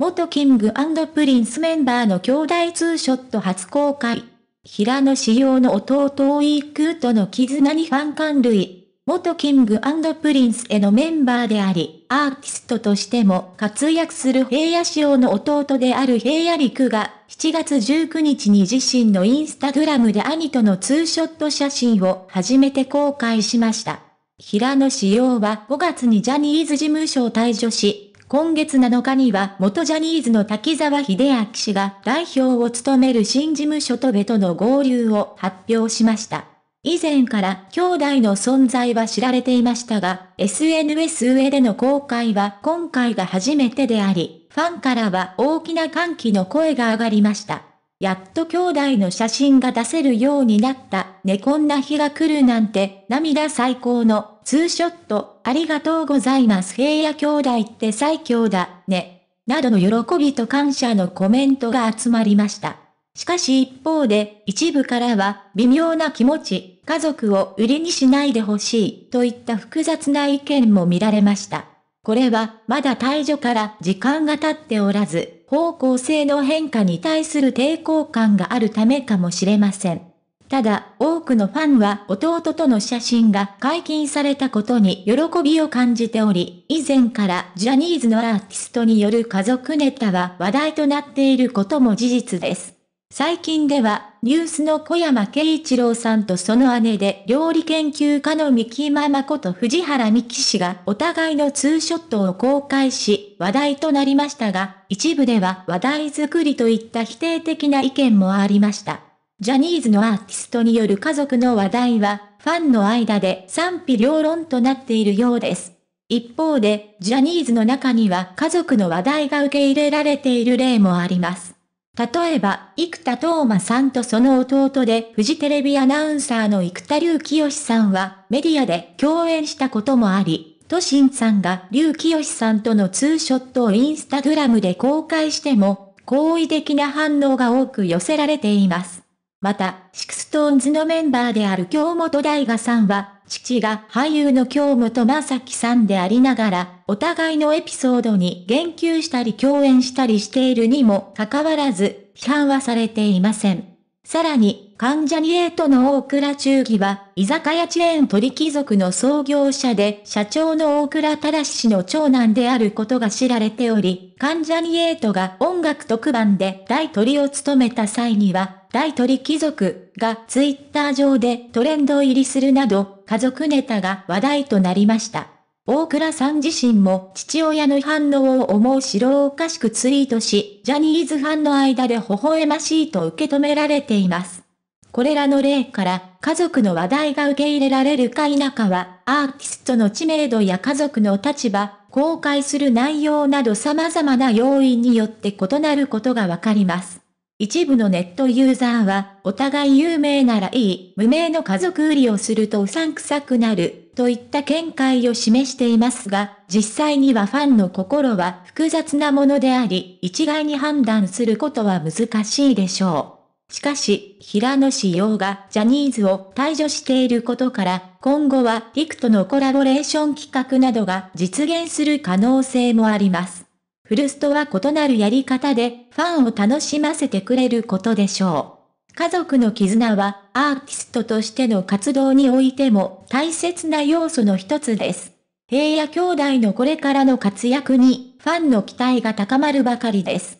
元キングプリンスメンバーの兄弟ツーショット初公開。平野紫耀の弟をイークーとの絆にファン感類。元キングプリンスへのメンバーであり、アーティストとしても活躍する平野紫耀の弟である平野陸が、7月19日に自身のインスタグラムで兄とのツーショット写真を初めて公開しました。平野紫耀は5月にジャニーズ事務所を退所し、今月7日には元ジャニーズの滝沢秀明氏が代表を務める新事務所とベとの合流を発表しました。以前から兄弟の存在は知られていましたが、SNS 上での公開は今回が初めてであり、ファンからは大きな歓喜の声が上がりました。やっと兄弟の写真が出せるようになった。ねこんな日が来るなんて、涙最高の、ツーショット、ありがとうございます。平野兄弟って最強だ、ね。などの喜びと感謝のコメントが集まりました。しかし一方で、一部からは、微妙な気持ち、家族を売りにしないでほしい、といった複雑な意見も見られました。これは、まだ退場から時間が経っておらず、方向性の変化に対する抵抗感があるためかもしれません。ただ、多くのファンは弟との写真が解禁されたことに喜びを感じており、以前からジャニーズのアーティストによる家族ネタは話題となっていることも事実です。最近では、ニュースの小山慶一郎さんとその姉で料理研究家の三木ママこと藤原美希氏がお互いのツーショットを公開し、話題となりましたが、一部では話題作りといった否定的な意見もありました。ジャニーズのアーティストによる家族の話題は、ファンの間で賛否両論となっているようです。一方で、ジャニーズの中には家族の話題が受け入れられている例もあります。例えば、生田斗真さんとその弟でフジテレビアナウンサーの生田隆清さんはメディアで共演したこともあり、都心さんが隆清さんとのツーショットをインスタグラムで公開しても、好意的な反応が多く寄せられています。また、シクストーンズのメンバーである京本大我さんは、父が俳優の京本正樹さんでありながら、お互いのエピソードに言及したり共演したりしているにもかかわらず、批判はされていません。さらに、関ジャニエイトの大倉忠義は、居酒屋チェーン鳥貴族の創業者で、社長の大倉忠氏の長男であることが知られており、関ジャニエイトが音楽特番で大鳥を務めた際には、大鳥貴族がツイッター上でトレンド入りするなど、家族ネタが話題となりました。大倉さん自身も父親の反応を思面白おかしくツイートし、ジャニーズファンの間で微笑ましいと受け止められています。これらの例から、家族の話題が受け入れられるか否かは、アーティストの知名度や家族の立場、公開する内容など様々な要因によって異なることがわかります。一部のネットユーザーは、お互い有名ならいい、無名の家族売りをするとうさんくさくなる、といった見解を示していますが、実際にはファンの心は複雑なものであり、一概に判断することは難しいでしょう。しかし、平野紫耀がジャニーズを退場していることから、今後はリクとのコラボレーション企画などが実現する可能性もあります。フルスとは異なるやり方でファンを楽しませてくれることでしょう。家族の絆はアーティストとしての活動においても大切な要素の一つです。平野兄弟のこれからの活躍にファンの期待が高まるばかりです。